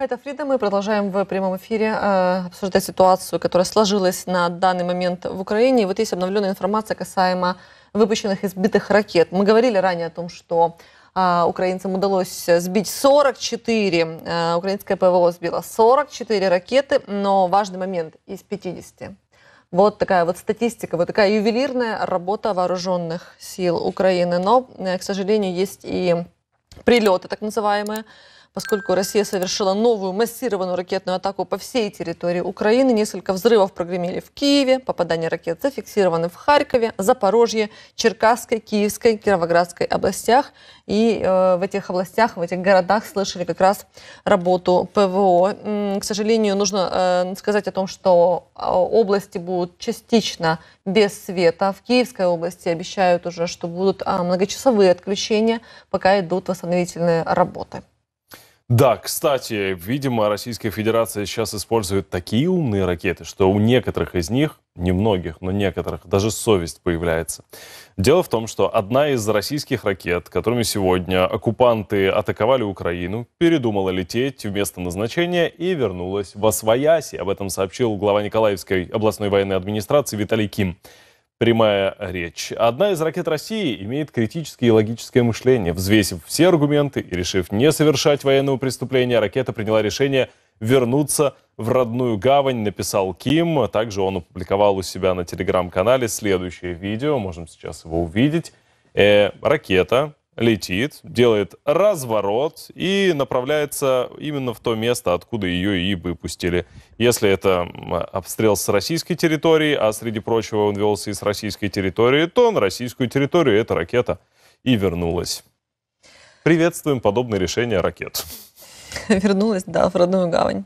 Это Фрида. Мы продолжаем в прямом эфире э, обсуждать ситуацию, которая сложилась на данный момент в Украине. И вот есть обновленная информация касаемо выпущенных и сбитых ракет. Мы говорили ранее о том, что э, украинцам удалось сбить 44, э, украинское ПВО сбило 44 ракеты, но важный момент из 50. Вот такая вот статистика, вот такая ювелирная работа вооруженных сил Украины. Но, э, к сожалению, есть и прилеты, так называемые, поскольку Россия совершила новую массированную ракетную атаку по всей территории Украины. Несколько взрывов прогремели в Киеве, попадания ракет зафиксированы в Харькове, Запорожье, Черкасской, Киевской, Кировоградской областях. И э, в этих областях, в этих городах слышали как раз работу ПВО. К сожалению, нужно э, сказать о том, что э, области будут частично без света. В Киевской области обещают уже, что будут а, многочасовые отключения, пока идут восстановительные работы. Да, кстати, видимо, Российская Федерация сейчас использует такие умные ракеты, что у некоторых из них, не многих, но некоторых, даже совесть появляется. Дело в том, что одна из российских ракет, которыми сегодня оккупанты атаковали Украину, передумала лететь в место назначения и вернулась во Освояси. Об этом сообщил глава Николаевской областной военной администрации Виталий Ким прямая речь. Одна из ракет России имеет критическое и логическое мышление. Взвесив все аргументы и решив не совершать военного преступления, ракета приняла решение вернуться в родную гавань, написал Ким. Также он опубликовал у себя на телеграм-канале следующее видео, можем сейчас его увидеть. Э, ракета летит, делает разворот и направляется именно в то место, откуда ее и выпустили. Если это обстрел с российской территории, а среди прочего он велся и с российской территории, то на российскую территорию эта ракета и вернулась. Приветствуем подобное решение ракет. Вернулась, да, в родную гавань.